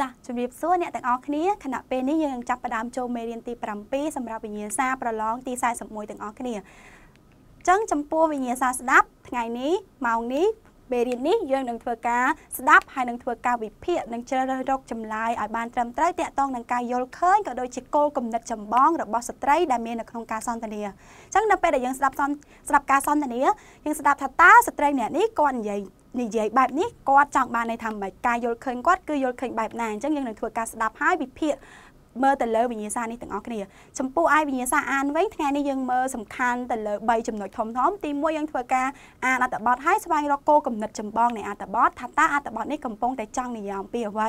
ចាស់ជំរាបសួរអ្នកទាំងអស់គ្នាខណៈពេលនេះយើងនឹងចាប់ផ្ដើមចូលមេរៀនទី7សម្រាប់វិញ្ញាសាប្រឡងទី41ទាំងអស់គ្នាអញ្ចឹងចំពោះវិញ្ញាសាស្ដាប់ថ្ងៃនេះម៉ោងនេះមេរៀននេះយើងនឹងធ្វើការស្ដាប់ហើយនឹងធ្វើការវិភាគនិងជ្រើសរើសរកចម្លើយឲ្យបានត្រឹមត្រូវទាក់ទងនឹងការយល់ឃើញក៏ដូចជាគោលគំនិតចម្បងរបស់ស្ត្រីដែលមាននៅក្នុងការសន្ទនាអញ្ចឹងនៅពេលដែលយើងស្ដាប់ស្ដាប់ការសន្ទនាយើងស្ដាប់ថាតើស្ត្រីម្នាក់នេះគាត់និយាយនិយាយបែបនេះគាត់ចង់បានន័យថាមិនការយល់ឃើញគាត់គឺយល់ឃើញបែបណាអញ្ចឹងយើងនឹងធ្វើការស្ដាប់ហើយវិភាគមើលទៅលើវិញ្ញាសានេះទាំងអស់គ្នាចំពោះអាយវិញ្ញាសាអានវិញថ្ងៃនេះយើងមើលសំខាន់ទៅលើ3ចំណុចធំធំទី1យើងធ្វើការអានអត្ថបទហើយស្វែងរកគោលគំនិតចម្បងនៃអត្ថបទថាតើអត្ថបទនេះកំពុងតែចង់និយាយអំពីអ្វី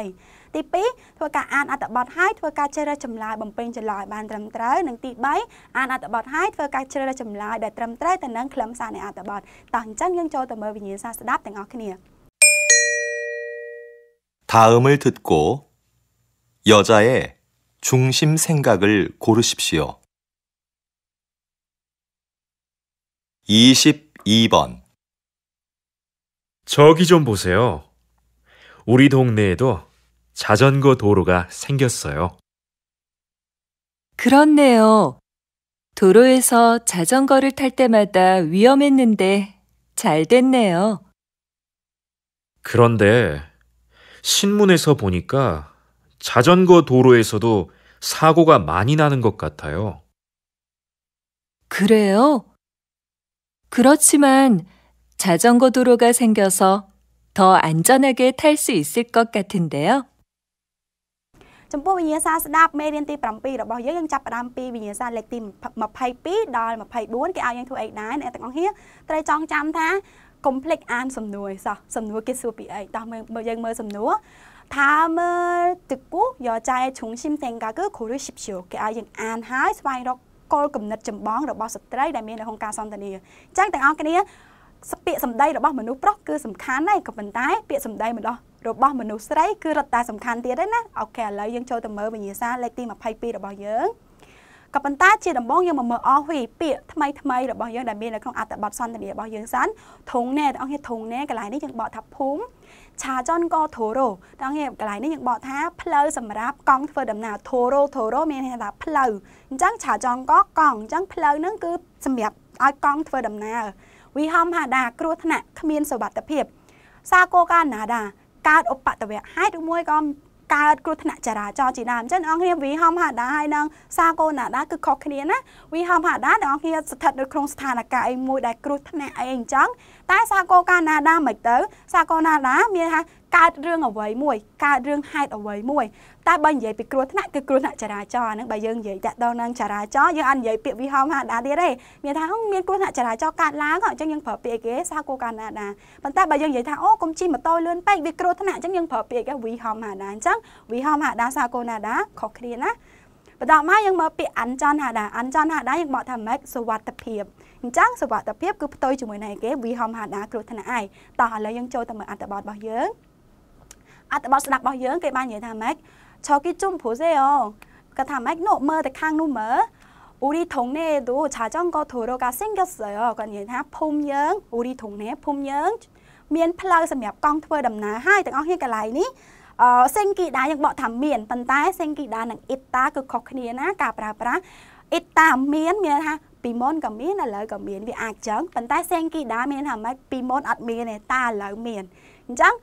ตีปีทัวการอ่านอัตบอดให้ทัวการเชร่อจำลายบำมเป็ญจำลายบานตรำรตยหนึ่งตีใบอ่านอัตบอดให้ทัวการเชร่อจำลายแต่ตรำรตยแต่นั้งคลำสาในอัตบอดต่างจังยังโจตเมื่อวิญญาณสดับแต่งออเนีย다음을듣고여자의중심생각을고르십시오22번저기좀보세요우리동네에도 자전거 도로가 생겼어요. 그렇네요. 도로에서 자전거를 탈 때마다 위험했는데 잘 됐네요. 그런데 신문에서 보니까 자전거 도로에서도 사고가 많이 나는 것 같아요. 그래요? 그렇지만 자전거 도로가 생겨서 더 안전하게 탈 수 있을 것 같은데요. ចំពោះវិញ្ញាសាស្ដាប់មេរៀនទី7របស់យើងយើងចាប់ផ្ដើមពីវិញ្ញាសាលេខទី22ដល់24គេឲ្យយើងធ្វើអីដែរអ្នកទាំងអស់គ្នាត្រូវចងចាំថាកុំភ្លេចអានសំណួរសោះសំណួរគេសួរពីអីតោះមើលយើងមើលសំណួរថាមើលទឹកគូយោចៃឈុងឈីមតេងកាគឺគូរឈីបជូគេឲ្យយើងអានហើយស្វែងរកគោលគំនិតចម្បងរបស់ស្ត្រីដែលមាននៅក្នុងការសន្ទនាអញ្ចឹងទាំងអស់គ្នាពាក្យសម្ដីរបស់មនុស្សប្រុសគឺសំខាន់ដែរក៏ប៉ុន្តែពាក្យសម្ដីរបស់របស់មនុស្សស្រីគឺរត់តែសំខាន់ទៀតទេណាអូខេឥឡូវយើងចូលទៅមើលវិញ្ញាសាលេខទី22របស់យើងក៏ប៉ុន្តែជាដំបងយើងមកមើលអស់វីពាក្យថ្មីថ្មីរបស់យើងដែលមាននៅក្នុងអត្ថបទសន្ទនារបស់យើងសិនធុងណែបងប្អូនធុងណែកន្លែងនេះយើងបកថាភូមិឆាចនកធូរ៉ូបងប្អូនកន្លែងនេះយើងបកថាផ្លូវសម្រាប់កង់ធ្វើដំណើរធូរ៉ូធូរ៉ូមានន័យថាផ្លូវអញ្ចឹងឆាចនកកង់អញ្ចឹងផ្លូវហ្នឹងគឺសម្រាប់ឲ្យកង់ធ្វើដំណើរវិហមហាដាគ្រោះថ្នាក់គ្មានសុវត្ថិភាព សាកូកាណាដាកើតឧបតវៈហេតុឬមួយក៏កើតគ្រោះថ្នាក់ចរាចរណ៍ជាដើមអញ្ចឹងអ្នកនរគ្នាវិហមហាដាហើយនឹងសាកូណាដាគឺខុសគ្នាណាវិហមហាដាអ្នកនរគ្នាស្ថិតនៅក្នុងស្ថានភាពអីមួយដែលគ្រោះថ្នាក់អីអញ្ចឹងតែសាគរកាណាដាមិនទៅសាគរណាដាមានថាកើតរឿងអ្វីមួយកើតរឿងហេតុអ្វីមួយតែបើនិយាយពីគ្រោះថ្នាក់គឺគ្រោះថ្នាក់ចរាចរណ៍ហ្នឹងបើយើងនិយាយតាក់ទងនឹងចរាចរណ៍យើងអាចនិយាយពាក្យវិហមហាដាទៀតទេមានថាមានគ្រោះថ្នាក់ចរាចរណ៍កើតឡើងអញ្ចឹងយើងប្រើពាក្យគេសាគូកាណាដាប៉ុន្តែបើយើងនិយាយថាអូកុំជិះម៉ូតូលឿនពេកវាគ្រោះថ្នាក់អញ្ចឹងយើងប្រើពាក្យគេវិហមហាដាអញ្ចឹងវិហមហាដាសាគូណាដាខុសគ្នាណាបន្តមកយើងមើលពាក្យអាន់ចនហាដាអាន់ចនហាដាយើងបកថាម៉េចសុវត្ថិភាពអញ្ចឹងសុវត្ថិភាពគឺផ្ទុយជាមួយនឹងគេវាហមហាដាគ្រោះថ្នាក់ឯងតោះឥឡូវយើងចូលទៅមើលអត្ថបទរបស់យើងអត្ថបទស្ដាប់របស់យើងគេបាននិយាយថាម៉េចឆោគីជុំព្រូសេអូគាត់ថាម៉េចនោះមើលទៅខាងនោះមើលអ៊ូរីធងណេឌូឆាចង់ក៏ធូរកាសិងកសយគាត់និយាយថាភូមិយើងអ៊ូរីធងណេភូមិយើង មានផ្លូវសម្រាប់កង់ធ្វើដំណើរហើយទាំងអស់គ្នាកន្លែងនេះអឺសេងគីដាយើងបកថាមានប៉ុន្តែ សេងគីដានិងអ៊ីតតាគឺខុសគ្នាណាការប្រើប្រាស់អ៊ីតតាមានមានថាពីមុនក៏មានឥឡូវក៏មានវាអាចចឹងប៉ុន្តែសេងគីដាមានថាម៉េចពីមុនអត់មានទេតែឥឡូវមានអញ្ចឹង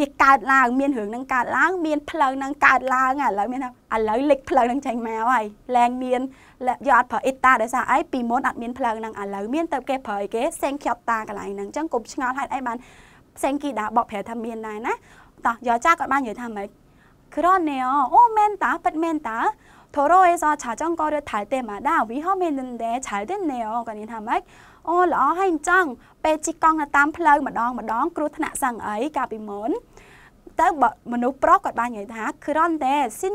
វាកើតឡើងមានរឿងនឹងកើតឡើងមានផ្លូវនឹងកើតឡើងឥឡូវមានឥឡូវលិចផ្លូវនឹងចេញមកហើយឡើងមានយកអត់ប្រើអេតាដោយសារអីពីមុនអត់មានផ្លូវនឹងឥឡូវមានទៅគេប្រើអីគេសេងខ្យប់តាកន្លែងហ្នឹងអញ្ចឹងកុំឆ្ងល់ហេតុអីបានសេងគីដាបកប្រែថាមានដែរណាតោះយកចាស់គាត់បាននិយាយថាម៉េចក្រណែអូមែនតាប៉ិតមែនតា도로에서자전거를탈때마다위험했는데잘됐네 요. 그러니까하면 어, ល្អហើយអញ្ចឹងពេលជិះកង់ទៅតាមផ្លូវម្ដងម្ដងគ្រោះថ្នាក់សាំងអីកាលពីមុនទៅមនុស្សប្រុសគាត់បាននិយាយថាគ្រាន់តែស៊ីន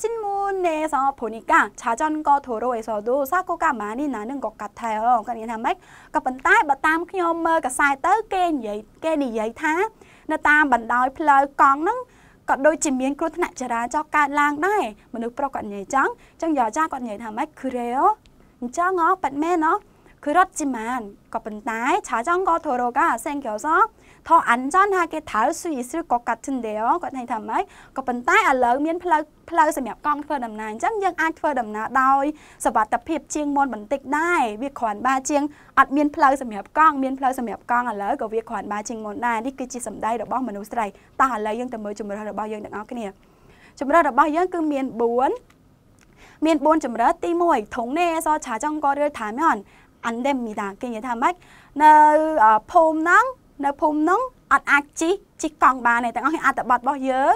ស៊ីនមូនេសពូនីកាឆាចនកធូរ៉ូអេសដូសាកូកាម៉ានីណានឹងក៏កាត់ថែគាត់និយាយថាម៉េចក៏ប៉ុន្តែបើតាមខ្ញុំមើលកសែតទៅគេនិយាយគេនិយាយថានៅតាមបណ្ដោយផ្លូវកង់ហ្នឹងក៏ដូចជាមានគ្រោះថ្នាក់ចរាចរណ៍កើតឡើងដែរមនុស្សប្រុសគាត់និយាយចឹងចឹងយោចាគាត់និយាយថាម៉េចគឺរេអញ្ចឹងហ៎ប៉ាត់មែនហ៎គឺរត់ជីម៉ានក៏ប៉ុន្តែឆាចង់ក៏ធរោកាសេងកោសោ더안전하게닿을수있을것같은데요គាត់ហៅថាម៉េចក៏ប៉ុន្តែឥឡូវមានផ្លូវផ្លូវសម្រាប់កង់ធ្វើដំណើរអញ្ចឹងយើងអាចធ្វើដំណើរដោយសុវត្ថិភាពជាងមុនបន្តិចដែរវាគ្រាន់បើជាងអត់មានផ្លូវសម្រាប់កង់មានផ្លូវសម្រាប់កង់ឥឡូវក៏វាគ្រាន់បើជាងមុនដែរនេះគឺជាសម្ដីរបស់មនុស្សស្រីតោះឥឡូវយើងទៅមើលជំរឿនរបស់យើងទាំងអស់គ្នាជំរឿនរបស់យើងគឺមាន4មាន4ជំរឿនទី1ធងនេអសឆាចង់ក៏រឿថាមែនអណ្ដេមីតាគេនិយាយថាម៉េចនៅភូមិហ្នឹងនៅភូមិនោះអត់អាចជីជីកង់បានទេទាំងអស់អត្តបទរបស់យើង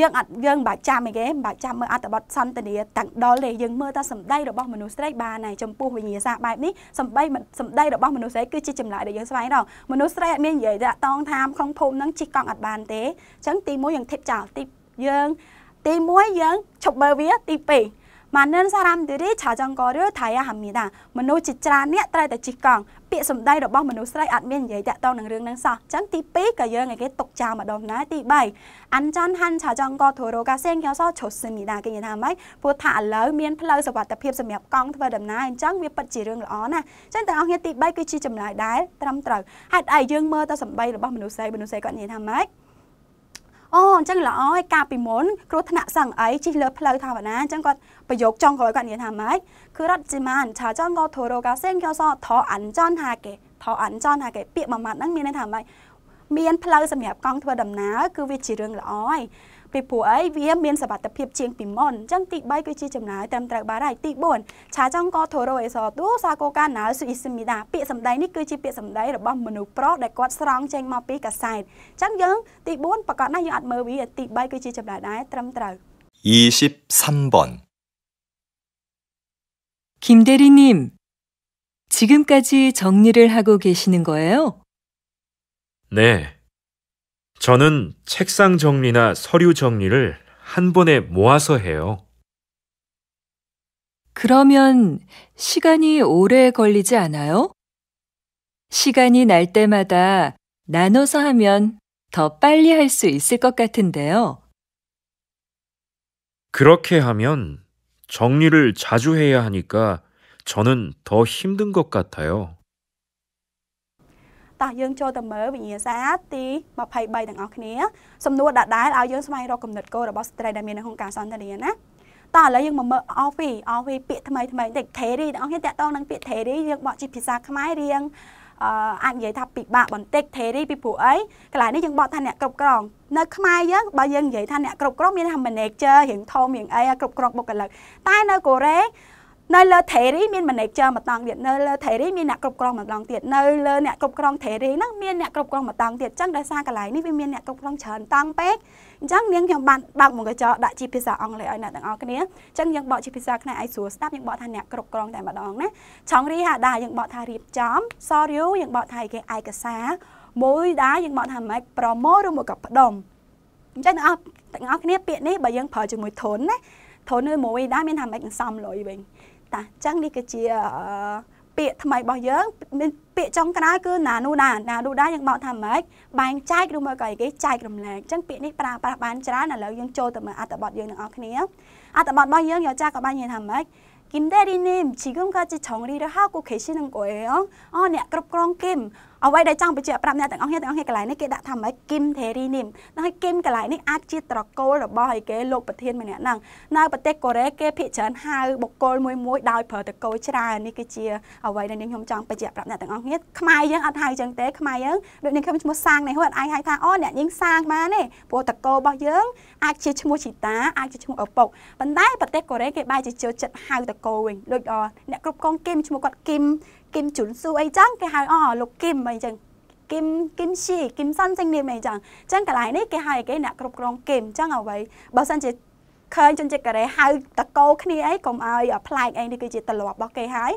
យើងអត់យើងមិនបាច់ចាំអីគេមិនបាច់ចាំមើលអត្តបទសន្តានាទាំងដល់ទេយើងមើលតែសម្ដីរបស់មនុស្សស្រីបានហើយចំពោះវិញ្ញាសាបែបនេះសម្ដីសម្ដីរបស់មនុស្សស្រីគឺជាចម្លើយដែលយើងស្វែងរកមនុស្សស្រីអត់មាននិយាយតាក់តងថាក្នុងភូមិហ្នឹងជីកកង់អត់បានទេអញ្ចឹងទី1យើងធៀបចោលទីយើងទី1យើងឈប់មើលវាទី2많은사람들이자전거를타야합니 다. មនុស្សជាច្រើនអ្នកត្រូវតែជិះកង់ពាក្យសម្ដីរបស់មនុស្សស្រីអត់មាននិយាយតាក់ទងនឹងរឿងហ្នឹងសោះអញ្ចឹងទី2ក៏យើងឲ្យគេទុកចោលម្ដងដែរទី3អានចាន់ហាន់ឆាចង់ក៏ធូរោកាសេងកោសឈុសសេមីដាគេនិយាយថាម៉េចព្រោះថាឥឡូវមានផ្លូវសុវត្ថិភាពសម្រាប់កង់ធ្វើដំណើរអញ្ចឹងវាពិតជារឿងល្អណាស់អញ្ចឹងតើអង្គគ្នាទី3គឺជាចម្លើយដែរត្រឹមត្រូវហេតុអីយើងមើលទៅសម្ដីរបស់មនុស្សស្រីមនុស្សស្រីគាត់និយាយថាម៉េចអូអញ្ចឹងល្អហើយកាលពីមុនគ្រោះថ្នាក់សឹងអីជិះលើផ្លូវថាបណ្ណាអញ្ចឹងគាត់ប្រយោគចុងក្រោយគាត់និយាយថាម៉េចគឺរត់ជីម៉ានឆាចងក៏ធូរោកាសេងក៏សថអញ្ចនហាគេថអញ្ចនហាគេពាក្យមួយម៉ាត់ហ្នឹងមានន័យថាម៉េចមានផ្លូវសម្រាប់កង់ធ្វើដំណើរគឺវាជារឿងល្អហើយពីព្រោះអីវាមានសមត្ថភាពជាងពីមុនអញ្ចឹងទី3គឺជាចំណាយត្រឹមត្រូវបានហើយទី4ឆាចង់កោធូរ៉ូអេសរទូសាកូកាណាលស៊ូអ៊ីស៊ីមីដាពាក្យសម្ដីនេះគឺជាពាក្យសម្ដីរបស់មនុស្សប្រុសដែលគាត់ស្រង់ចេញមកពីកាសែតអញ្ចឹងយើងទី4ប្រកាសណាស់យើងអត់មើលវាទី3គឺជាចំណាយដែរត្រឹមត្រូវ23번김대리 님, 지금까지정리를하고계시는거예 요? 네. 저는 책상 정리나 서류 정리를 한 번에 모아서 해요. 그러면 시간이 오래 걸리지 않아요? 시간이 날 때마다 나눠서 하면 더 빨리 할 수 있을 것 같은데요. 그렇게 하면 정리를 자주 해야 하니까 저는 더 힘든 것 같아요. តោះយើងចូលទៅមើលវិញ្ញាសាទី23ទាំងអស់គ្នាសំណួរដដែលឲ្យយើងស្វែងរកគំនិតគោលរបស់ស្ត្រីដែលមាននៅក្នុងការសន្ទនាណាតោះឥឡូវយើងមកមើល OV OV ពាក្យថ្មីថ្មីបន្តិច theory ទាំងអស់គ្នាតកតងនឹងពាក្យ theory យើងបកជាភាសាខ្មែររៀងអឺអាចនិយាយថាពិបាកបន្តិច theory ពីព្រោះអីកន្លែងនេះយើងបកថាអ្នកគ្រប់គ្រងនៅខ្មែរយើងបើយើងនិយាយថាអ្នកគ្រប់គ្រងមានថា manager រៀងធំរៀងអីគ្រប់គ្រងបុគ្គលិកតែនៅកូរ៉េនៅលើ Treasury មាន manager មួយតង់ទៀតនៅលើ Treasury មានអ្នកគ្រប់គ្រងមួយតង់ទៀតនៅលើអ្នកគ្រប់គ្រង Treasury ហ្នឹងមានអ្នកគ្រប់គ្រងមួយតង់ទៀតអញ្ចឹងដោយសារកន្លែងនេះវាមានអ្នកគ្រប់គ្រងច្រើនតង់ពេកអញ្ចឹងនាងខ្ញុំបានបើកមួយកញ្ចក់ដាក់ជាភាសាអង់គ្លេសឲ្យអ្នកទាំងអស់គ្នាអញ្ចឹងយើងបកជាភាសាខ្មែរឲ្យស្រួលស្ដាប់យើងបកថាអ្នកគ្រប់គ្រងតែម្ដងណាឆងរីហាដាយើងបកថារៀបចំ sorry យើងបកថាគេឯកសារមួយដាយើងបកថាម៉េចប្រម៉ូឬមកក៏ផ្ដុំអញ្ចឹងអ្នកទាំងអស់គ្នាពាក្យនេះបើយើងប្រើជាមួយធនណាធនឬមួយដាមានថាម៉េចនឹងសំលុយវិញតាអញ្ចឹងនេះគឺជាពាក្យថ្មីរបស់យើងមានពាក្យចុងក្រោយគឺណានូណាណានូណាយើងបកថាម៉េចបែងចែកឬមកក៏អីគេចែករំលែកអញ្ចឹងពាក្យនេះប្រើប្រាស់បានច្រើនឥឡូវយើងចូលទៅមើលអត្ថបទយើងទាំងអស់គ្នាអត្ថបទរបស់យើងយកចាស់ក៏បាននិយាយថាម៉េច김대리님지금까지정리를하고계시는거예 요? 어, 네, 그럼그럼 김, អ្វីដែលចង់បញ្ជាក់ប្រាប់អ្នកទាំងអស់គ្នាទាំងអស់គ្នាកន្លែងនេះគេដាក់ថាម៉េចគីមថេរីនីមដល់ឲ្យគីមកន្លែងនេះអាចជាត្រកូលរបស់ឯគេលោកប្រធានម្នាក់ហ្នឹងនៅប្រទេសកូរ៉េគេភាគច្រើនហៅបុគ្គលមួយមួយដោយប្រើតកូលច្រើននេះគឺជាអ្វីដែលនាងខ្ញុំចង់បញ្ជាក់ប្រាប់អ្នកទាំងអស់គ្នាខ្មែរយើងអត់ហៅចឹងទេខ្មែរយើងដូចនាងខ្ញុំឈ្មោះសាងនេះហ្នឹងអត់អាចហៅថាអូអ្នកនាងសាងបានទេព្រោះតកូលរបស់យើង អាចជាឈ្មោះជីតាអាចជាឈ្មោះឪពុកប៉ុន្តែប្រទេសកូរ៉េគេបែរជាចូលចិត្តហៅតកូលវិញដូចអ្នកគ្រប់កងគីមឈ្មោះគាត់គីមគឹមជុនស៊ូអីចឹងគេហៅអលោកគឹមអីចឹងគឹមគឹមស៊ីគឹមសាន់សេងនាមអីចឹងអញ្ចឹងកន្លែងនេះគេហៅគេអ្នកគ្រប់គ្រងគឹមអញ្ចឹងអ្វីបើសិនជាឃើញជនជាតិកូរ៉េហៅតកោគ្នាអីកុំឲ្យប្លែកអីនេះគឺជាទម្លាប់របស់គេហើយ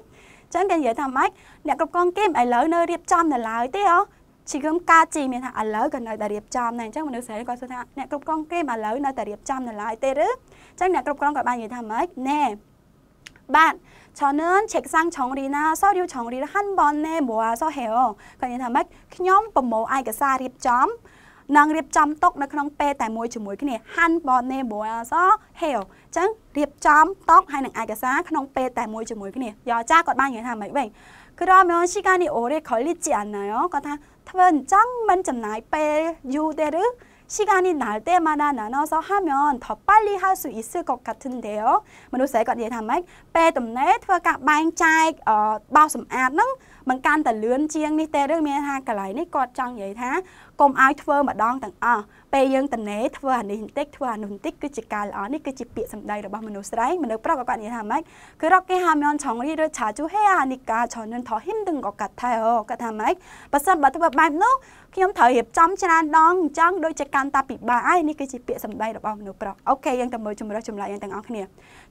អញ្ចឹងគេនិយាយថាម៉េចអ្នកគ្រប់គ្រងគឹមឥឡូវនៅរៀបចំនៅឡើយទេអូជីគឹមកាជីមានថាឥឡូវក៏នៅតែរៀបចំដែរអញ្ចឹងមនុស្សស្រីក៏សួរថាអ្នកគ្រប់គ្រងគឹមឥឡូវនៅតែរៀបចំនៅឡើយទេឬអញ្ចឹងអ្នកគ្រប់គ្រងក៏បាននិយាយថាម៉េចណែបាទ저는책상정리나서류정리를한번에모아서해 요. 그러니까막ខ្ញុំប្រមូលឯកសាររៀបចំនិងរៀបចំទុកនៅក្នុងពេលតែមួយជាមួយគ្នា hand bonne moaso hell អញ្ចឹងរៀបចំតុកហើយនឹងឯកសារក្នុងពេលតែមួយជាមួយគ្នាយោចាគាត់បាននិយាយថាម៉េចវិញ그러면시간이오래걸리지않나요គាត់ថាធ្វើអញ្ចឹងមិនចំណាយពេលយូរទេឬ시간이날때마다나눠서하면더빨리할수있을것같은데 요. មនុស្សស្រីគាត់និយាយថាម៉េចពេលទំនេរធ្វើការបែងចែកបោសសម្អាតហ្នឹងមិនកាន់តែលឿនជាងនេះទេឬមានថាកន្លែងនេះគាត់ចង់និយាយថាកុំឲ្យធ្វើម្ដងទាំងអស់ពេលយើងតនេធ្វើអានេះបន្តិចធ្វើអានោះបន្តិចគឺជាការល្អនេះគឺជាពាក្យសម្ដីរបស់មនុស្សស្រីមនុស្សប្រុសក៏គាត់និយាយថាម៉េចគឺរកគេហាមញឆងរីឬឆាជូហេអានិកាឆននថហ៊ីមទាំងក៏កាត់ថែអូគាត់ថាម៉េចបើសិនបើធ្វើបែបនោះខ្ញុំត្រូវរៀបចំច្រើនដងអញ្ចឹងដូចជាកាន់តាពិបាកហើយនេះគឺជាពាក្យសម្ដីរបស់មនុស្សប្រុសអូខេយើងទៅមើលជំរើសចម្លើយយើងទាំងអស់គ្នា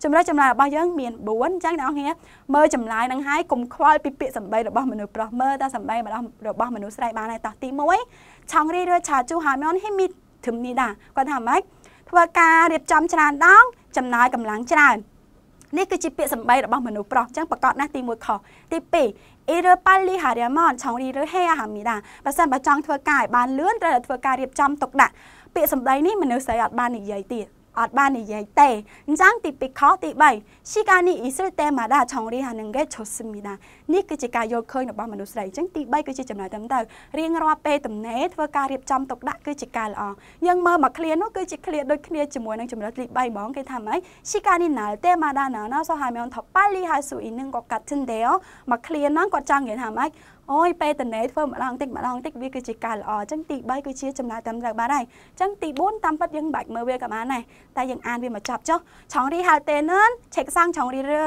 ជំរើសចម្លើយរបស់យើង មាន4អញ្ចឹងអ្នកនរគ្នាមើលចម្លើយនឹងហើយកុំខ្វល់ពីពាក្យសម្ដីរបស់មនុស្សប្រុសមើលតែសម្ដីរបស់របស់មនុស្សស្រីបានហើយតោះទី1ឆောင်းរីឬឆាជូហាមនហិមីធឹមនេះដែរគាត់ថាម៉េចធ្វើការរៀបចំច្រើនដង ចំណាយកម្លាំងច្រើន នេះគឺជាពាក្យសម្ដីរបស់មនុស្សប្រុសអញ្ចឹងប្រកាសណាស់ទី1ខុសទី2អ៊ីរប៉ាលីហារាម៉នឆောင်းរីឬហេអាហាមីដាបើសិនបើចង់ធ្វើការឲ្យ បានលឿនត្រូវតែធ្វើការរៀបចំទុកដាក់ពាក្យសម្ដីនេះមនុស្សស្រីអត់បាននិយាយទៀតអត់បាននិយាយទេអញ្ចឹងទី2ខុសទី3ឈីកានីអ៊ីស្រាអែលម៉ាដាឆောင်းរីហានឹងគេឈុសមីដានេះគឺជាការយល់ឃើញរបស់មនុស្សស្រីអញ្ចឹងទី3គឺជាចំណាយត្រឹមត្រូវរៀងរាល់ពេលទំនេរធ្វើការរៀបចំទុកដាក់គឺជាការល្អយើងមើលមកឃ្លានោះគឺជាឃ្លាដូចគ្នាជាមួយនឹងចំណុចទី3ហ្មងគេថាម៉េចឈីកានីណាល់ទេម៉ាដាណាណាសូហាមយនថប៉ាលីហៅស៊ូអ៊ីនឹងក៏កាត់ឈិនដែរមកឃ្លាហ្នឹងគាត់ចង់និយាយថាម៉េចអូយពេលតនេធ្វើម្ដងតិចម្ដងតិចវាគឺជាការល្អអញ្ចឹងទី3គឺជាចំណាយតាមត្រូវបានហើយអញ្ចឹងទី4តាមពិតយើងបាច់មើលវាក៏បានដែរតែយើងអានវាមកចាប់ចុះឆងរីហាល់ទេនឆែកសាំងឆងរីរើ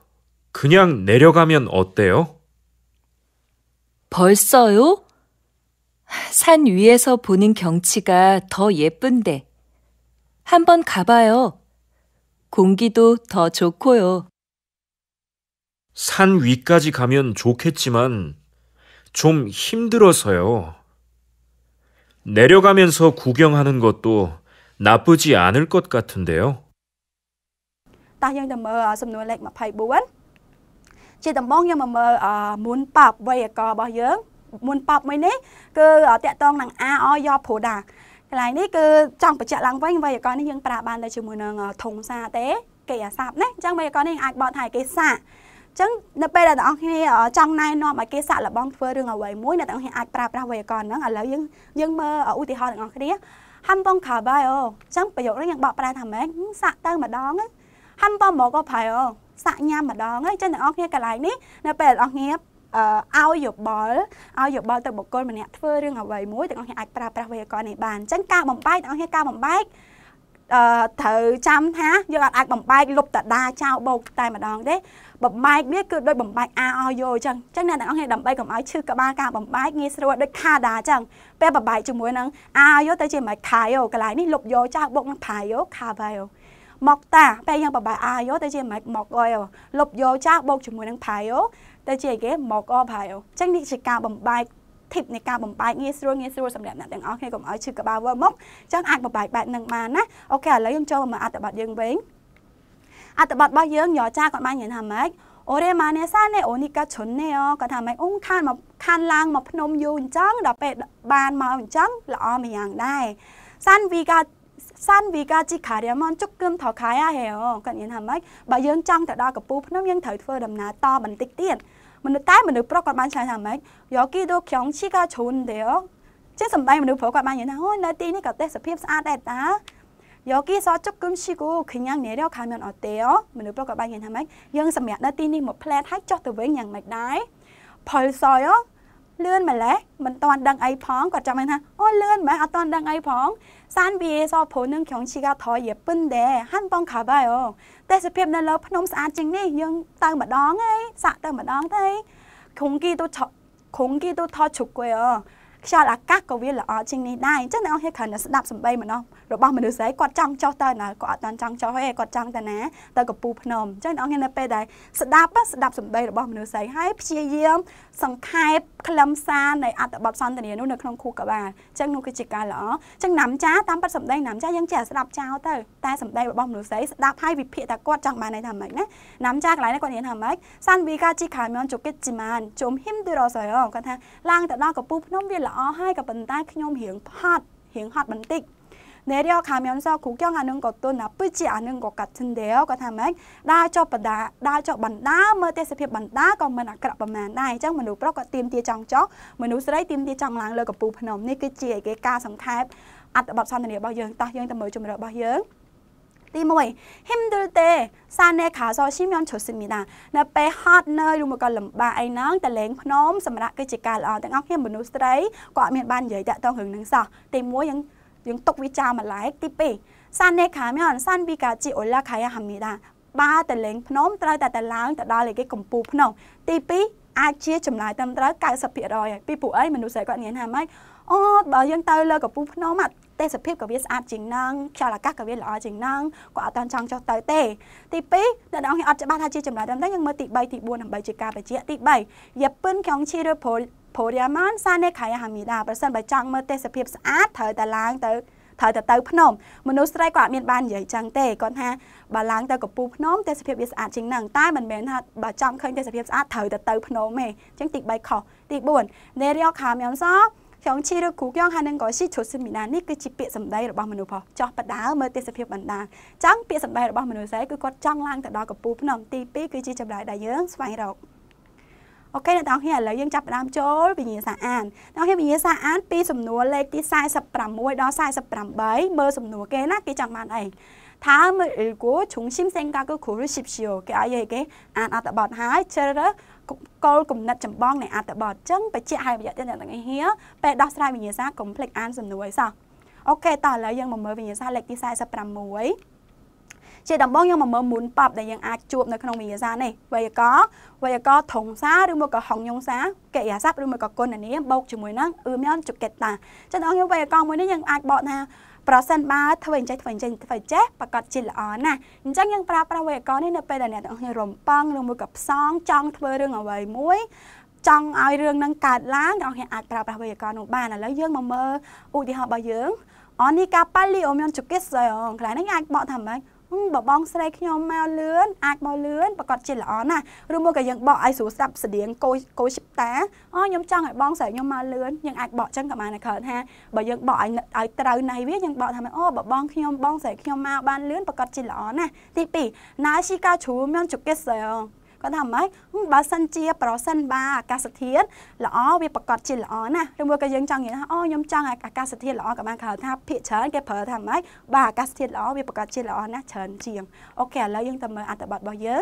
그냥 내려가면 어때요? 벌써요? 산 위에서 보는 경치가 더 예쁜데. 한번 가봐요. 공기도 더 좋고요. 산 위까지 가면 좋겠지만 좀 힘들어서요. 내려가면서 구경하는 것도 나쁘지 않을 것 같은데요. ជាដំបងខ្ញុំមកមើលមុនប៉ាប់វ័យករបស់យើងមុនប៉ាប់មួយនេះគឺតកតងនឹង AR your product កន្លែងនេះគឺចង់បញ្ជាក់ឡើងវិញវ័យកនេះយើងប្រើបានតែជាមួយនឹងធុងសាទេគេអាសាប់ណាអញ្ចឹងវ័យកនេះអាចបត់ឲ្យគេសាក់ចឹងនៅពេលដែលបងប្អូនគ្នាចង់ណែនាំឲ្យគេសាក់លបងធ្វើរឿងអ្វីមួយអ្នកទាំងគ្នាអាចប្រើប្រាស់វេយ្យាករណ៍ហ្នឹងឥឡូវយើងយើងមើលឧទាហរណ៍ទាំងអស់គ្នាហាំបងខាបាយអូចឹងប្រយោគនេះយើងបកប្រែថាម៉េចសាក់ទៅម្ដងហាំបងមកក៏ប្រែអូសាក់ញ៉ាំម្ដងហើយចឹងអ្នកនរគ្នាកន្លែងនេះនៅពេលអ្នកនរគ្នាឲ្យយោបល់ឲ្យយោបល់ទៅបុគ្គលម្នាក់ធ្វើរឿងអ្វីមួយទាំងអស់គ្នាអាចប្រើប្រាស់វេយ្យាករណ៍នេះបានអញ្ចឹងការបំបែកទាំងអស់គ្នាការបំបែកអឺត្រូវចាំថាយើងអាចបំបែកលុបតដាចោលបោកតែម្ដងទេបំបែកនេះគឺដូចបំបែកអាអស់យោអញ្ចឹងអញ្ចឹងអ្នកទាំងអស់គ្នាដើម្បីកុំឲ្យឈឺក្បាលការបំបែកងាយស្រួលដូចខាដាអញ្ចឹងពេលបំបែកជាមួយនឹងអាយោទៅជាមិនខាយោកន្លែងនេះលុបយោចោលបុកនឹងខាយោខាវ៉ាយោមកតាពេលយ៉ាងបបាយអាយោតែជាមិនមកអយលុបយោចាស់បូកជាមួយនឹងផៃយោតែជាគេមកអផៃយោអញ្ចឹងនេះជាការបំបែកធីបនៃការបំបែកងាយស្រួលងាយស្រួលសម្រាប់អ្នកទាំងអស់គ្នាកុំឲ្យឈឺក្បាលវើមកអញ្ចឹងអាចបំបែកបែបនឹងបានណាអូខេឥឡូវយើងចូលមកមើលអត្ថបទយើងវិញអត្ថបទរបស់យើងយោចាគាត់បាននិយាយថាម៉េចអូរេម៉ានេសានេអូនីកាឈុននេអូគាត់ថាម៉េចអ៊ុំខានមកខានឡើងមកភ្នំយូរអញ្ចឹងដល់ពេលបានមកអញ្ចឹងល្អម្យ៉ាងដែរសានវីកា산위가지가려면조금더가야해 요. 그러니까얘는한말បើយើងចង់ទៅដល់កំពូលភ្នំយើងត្រូវធ្វើដំណើរតបន្តិចទៀតមនុស្សតែមនុស្សប្រុសគាត់បានឆ្លើយថាម៉េចយោគីដូខ្យងឈីកាជ្រុនទេអូជាសម្ដែងមនុស្សប្រុសគាត់បាននិយាយថាអូនៅទីនេះក៏ទេសភាពស្អាតដែរតាយោគីសជុកគឹមឈីគូខញ្ញាងនេះរកខាមានអត់ទេអូមនុស្សប្រុសគាត់បាននិយាយថាម៉េចយើងសម្រាប់នៅទីនេះមួយផ្លែតហើយចុះទៅវិញយ៉ាងម៉េចដែរផលសយអូលឿនម្លេះមិនតាន់ដឹងអីផងគាត់ចាំថាអូលឿនម៉ែអត់តាន់ដឹងអីផងសានវាសព្រោះនឹងក្នុងជីកថយយពិនដែរហាន់បងខាបាយអូទេសភាពនៅលើភ្នំស្អាតជាងនេះយើងទៅម្ដងហើយសាក់ទៅម្ដងទៅគងគីទៅឆគងគីទៅថតជុកគួយអូខ្យល់អាកាសក៏វាល្អជាងនេះដែរអញ្ចឹងអ្នកអរគ្នាគ្រាន់តែស្ដាប់សំបីម្ដងរបស់មនុស្សស្រីគាត់ចង់ចោះទៅណាគាត់អត់ចង់ចោះទេគាត់ចង់ទៅណាទៅកំពូលភ្នំអញ្ចឹងអ្នកនរនៅពេលដែលស្ដាប់ស្ដាប់សម្ដីរបស់មនុស្សស្រីហើយព្យាយាមសង្ខេបខ្លឹមសារនៃអត្ថបទសន្ទនានោះនៅក្នុងខួរក្បាលអញ្ចឹងនោះគឺជាការល្អអញ្ចឹងណាំចាតាមប៉ັດសម្ដីណាំចាយើងចេះស្ដាប់ចោលទៅតែសម្ដីរបស់មនុស្សស្រីស្ដាប់ហើយវិភាគថាគាត់ចង់បានន័យថាម៉េចណាណាំចាកន្លែងនេះគាត់និយាយថាម៉េចសានវីកាជីខាមនជុកិតជីម៉ានជុំហ៊ីមទូរសយគាត់ថាឡើងទៅដល់កំពូលភ្នំវាល្អហើយក៏ប៉ុន្តែខ្ញុំរៀងផត់រៀងហត់បន្តិច내려가면서구경하는것도나쁘지않은것같은데 요. គាត់ថាម៉េចដើរចុះបណ្ដាដើរចុះបណ្ដាមើលទេសភាពបណ្ដាក៏មិនអាក្រក់ប៉ុន្មានដែរអញ្ចឹងមនុស្សប្រុសក៏ទៀមទាចង់ចុះមនុស្សស្រីទៀមទាចង់ឡើងលើកំពូលភ្នំនេះគឺជាគេការសង្ខេបអត្ថបទសន្ទនារបស់យើងតោះយើងទៅមើលជំរឿរបស់យើងទី1힘들때산에가서쉬면좋습니다នៅពេលហត់នឿយឬមកក៏លំបាកអីហ្នឹងតលេងភ្នំសម្រាប់គឺជាការល្អទាំងអស់គ្នាមនុស្សស្រីក៏អត់មានបាននិយាយតាក់ទងរឿងហ្នឹងសោះទី1យើងយើងទុកវាចោលមួយឡែកទី2សាននេខាមានសានវិកាជីអូឡាខាយាហាមីដាបើតលេងភ្នំត្រូវតែតឡើងទៅដល់ឯគេកំពូលភ្នំទី2អាចជាចំណាយត្រឹមត្រូវ90%ហើយពីពួកអីមនុស្សស្រីគាត់ញៀនហាម៉េចអូបើយើងទៅលើកំពូលភ្នំអាទេសភាពក៏វាស្អាតជាងនឹងខ្យល់អាកាសក៏វាល្អជាងនឹងក៏អត់តាន់ចង់ចុះទៅទេទី2អ្នកនរអត់ច្បាស់ថាជាចំណាយត្រឹមត្រូវយើងមើលទី3ទី4ដើម្បីជាការបញ្ជាក់ទី3យ៉ាពិនកងឈីរឺផល Podiamon សានេខៃហាមីដាប្រសិនបើចង់មើលទេសភាពស្អាតត្រូវតែឡើង ទៅត្រូវតែទៅភ្នំមនុស្សស្រីក៏អត់មានបាននិយាយចឹងទេគាត់ថាបើឡើងទៅកំពូលភ្នំទេសភាពវាស្អាតជាងហ្នឹងតែមិនមែនថាបើចង់ឃើញទេសភាពស្អាតត្រូវតែទៅភ្នំទេអញ្ចឹងទី3ខុសទី4 Nerio Kamyamso ខ្ញុំឈីឬគ្រូខ្ញុំហើយនឹងក៏ឈីឈុតសេមីណានេះគឺជាពាក្យសម្ដីរបស់មនុស្សផងចោះបដាមើលទេសភាពបណ្ដាចឹងពាក្យសម្ដីរបស់មនុស្សស្រីគឺគាត់ចង់ឡើងទៅដល់កំពូលភ្នំទី2គឺជាចម្លើយដែលយើងស្វែងរកអូខេអ្នកទាំងអស់គ្នាឥឡូវយើងចាប់ផ្ដើមចូលវិញ្ញាសាអានអ្នកទាំងអស់គ្នាវិញ្ញាសាអានពីសំណួរលេខទី46ដល់48មើលសំណួរគេណាគេចង់បានអី다음을읽고중심생각을고르십시 오. 그아이에게안아따밭하이체르르꼴금낫점방내아따밭정배치하이 bây giờ tiên đang nghe hia ពេលដោះស្រាយវិញ្ញាសាកុំភ្លេចអានសំណួរឯសោះអូខេតោះឥឡូវយើងមកមើលវិញ្ញាសាលេខទី46ជាដំបូងយើងមកមើលមុនប៉បដែលយើងអាចជួបនៅក្នុងវិញ្ញាសានេះវេយ្យាករណ៍វេយ្យាករណ៍ធំសាឬមកក៏ហុងញុងសាកិរិយាសព្ទឬមកក៏គុណនាមបូកជាមួយនឹងអឺមយ៉នចុកេតតាចឹងបងខ្ញុំវេយ្យាករណ៍មួយនេះយើងអាចបកថាប្រសិនបើធ្វើអញ្ចេះធ្វើអញ្ចេះធ្វើអញ្ចេះប្រកាសជាល្អណាស់អញ្ចឹងយើងប្រើប្រាស់វេយ្យាករណ៍នេះនៅពេលដែលអ្នកទាំងអស់គ្នារំពឹងឬមួយក៏ផ្សងចង់ធ្វើរឿងអ្វីមួយចង់ឲ្យរឿងនឹងកើតឡើងបងខ្ញុំអាចប្រើប្រាស់វេយ្យាករណ៍នោះបានឥឡូវយើងមកមើលឧទាហរណ៍របស់យើង អនីកាប៉ាលីអូមយ៉នចុកេតសយងខ្លះនេះអាចបកថាម៉េចបបងស្រីខ្ញុំមកលឿនអាចមកលឿនប្រកាសជាល្អណាស់ឬមកក៏យើងបកឲ្យស្រួលស្ដាប់ស្តៀងគោគោឈិបតាអូខ្ញុំចង់ឲ្យបងស្រីខ្ញុំមកលឿនយើងអាចបកចឹងក៏បានដែរគ្រាន់ថាបើយើងបកឲ្យឲ្យត្រូវណៃវាយើងបកថាអូបបងខ្ញុំបងស្រីខ្ញុំមកបានលឿនប្រកាសជាល្អណាស់ទី2ណាឈីកាជ្រូមានជុកេសអគាត់ថាម៉េចបើសិនជាប្រសិនបើអាកាសធាតុល្អវាប្រកាសជាល្អណាស់ឬមួយក៏យើងចង់និយាយថាអូខ្ញុំចង់អាកាសធាតុល្អក៏បានក្រៅថាភាកច្រើនគេប្រើថាម៉េចបើអាកាសធាតុល្អវាប្រកាសជាល្អណាស់ច្រើនជាងអូខេឥឡូវយើងទៅមើលអត្ថបទរបស់យើង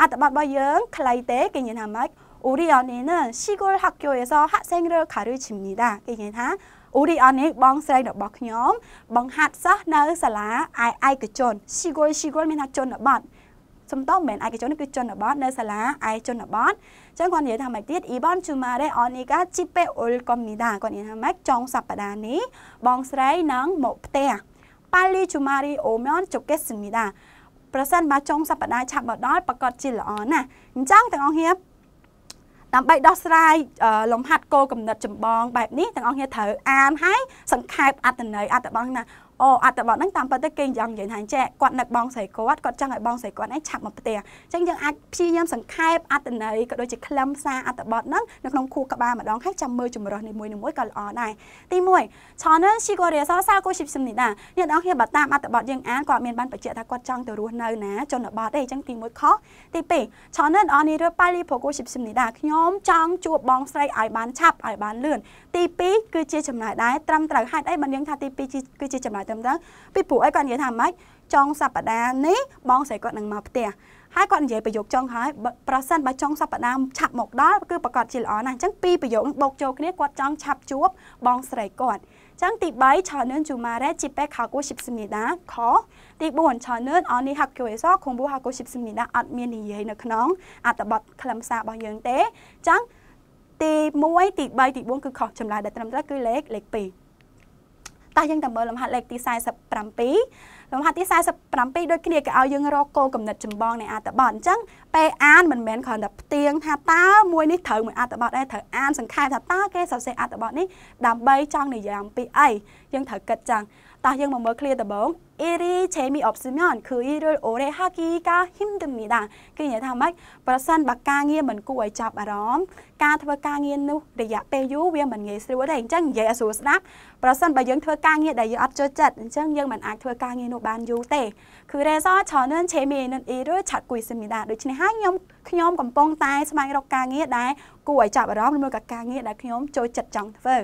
អត្ថបទរបស់យើងខ្លីទេគេនិយាយថាម៉េច우리언니는시골학교에서학생을가르칩니 다. 이게다우리언니멍스라이너벅 nhóm បង្ហាត់សិស្សនៅសាលាឯកជន시골시골មានថាជនបទសំដៅមិនឯកជននេះគឺជនបទនៅ សាលាឯជនបទអញ្ចឹងគាត់និយាយថាម៉េចទៀតអ៊ីបនជូម៉ារ៉េអនីកាជីពេអ៊ុលកុំនីដាគាត់និយាយថាម៉េចចុងសប្តាហ៍នេះបងស្រីនឹងមកផ្ទះប៉ាលីជូម៉ារីអូមនជូកេសនីដាប្រសិនបើចុងសប្តាហ៍ឆាប់មកដល់ប្រកាសជាល្អណាស់អញ្ចឹងទាំងអស់គ្នាដើម្បីដោះស្រាយលំហាត់គោលគំនិតចម្បងបែបនេះទាំងអស់គ្នាត្រូវអានហើយសង្ខេបអត្ថន័យអត្ថបទណាអូអត្ថបទហ្នឹងតាមពិតទៅគេចង់និយាយថាចេះគាត់នឹកបងស្រីគាត់គាត់ចង់ឲ្យបងស្រីគាត់ឯងឆាប់មកផ្ទះអញ្ចឹងយើងអាចព្យាយាមសង្ខេបអត្ថន័យក៏ដូចជាខ្លឹមសារអត្ថបទហ្នឹងនៅក្នុងខួរក្បាលម្ដងហើយចាំមើលចម្រោះនីមួយៗក៏ល្អដែរទី1ឆននស៊ីកូរ៉េសសាគូស៊ីបសិមនេះដែរអ្នកនរគ្នាបើតាមអត្ថបទយើងអានគាត់មានបានបញ្ជាក់ថាគាត់ចង់ទៅរស់នៅណាជនបទទេអញ្ចឹងទី1ខុសទី2ឆននអននេះរើប៉ាលីប្រូគូស៊ីបសិមនេះដែរខ្ញុំចង់ជួបបងស្រីឲ្យបានឆាប់ឲ្យបានលឿនទី2គឺជាចំណាយដែរត្រឹមត្រូវហេតុអីបានយើងថាទី2គឺជាចំណាយត្រឹមត្រូវពីព្រោះអីគាត់និយាយថាម៉េចចុងសប្តាហ៍នេះបងស្រីគាត់នឹងមកផ្ទះហើយគាត់និយាយប្រយោគចុងក្រោយប្រសិនបើចុងសប្តាហ៍ឆាប់មកដល់គឺប្រកាសជាល្អណាស់អញ្ចឹងពីរប្រយោគនឹងបូកចូលគ្នាគាត់ចង់ឆាប់ជួបបងស្រីគាត់ចឹងទី3ឆោនឿនជូម៉ារ៉េជីពេខាគូស៊ីបស៊ីមីដាខ ទី4ឆោនឿនអនីហាក់គូអេសខុងប៊ូហាគូស៊ីបស៊ីមីដាអត់មាននិយាយនៅក្នុងអត្ថបទខ្លឹមសាររបស់យើងទេចឹងទី1ទី3ទី4គឺខុសចម្លើយដែលត្រឹមត្រូវគឺលេខលេខ2តោះយើងតែមើលលំហាត់លេខទី47លំហាត់ទី47ដូចគ្នាគេឲ្យយើងរកគោលគំនិតចម្បងនៃអត្ថបទអញ្ចឹងពេលអានមិនមែនគ្រាន់តែផ្ទៀងថាតើមួយនេះត្រូវមួយអត្ថបទដែរត្រូវអានសង្ខេបថាតើគេសរសេរអត្ថបទនេះដើម្បីចង់និយាយអំពីអីយើងត្រូវគិតចឹងតោះយើងមកមើល clear ដំបូង이리재미없으면그일을오래하기가힘듭니다គឺនិយាយថាម៉េចប្រសិនបើការងារមិនគួរឲ្យចាប់អារម្មណ៍ការធ្វើការងារនោះរយៈពេលយូរវាមិនងាយស្រួលទេអញ្ចឹងនិយាយឲ្យស្រួលស្ដាប់ប្រសិនបើយើងធ្វើការងារដែលយើងអត់ចូលចិត្តអញ្ចឹងយើងមិនអាចធ្វើការងារនោះបានយូរទេគឺ reason 저는재미있는일을찾고있습니다ដូច្នេះហើយខ្ញុំខ្ញុំកំពុងតែស្វែងរកការងារដែលគួរឲ្យចាប់អារម្មណ៍ឬមួយក៏ការងារដែលខ្ញុំចូលចិត្តចង់ធ្វើ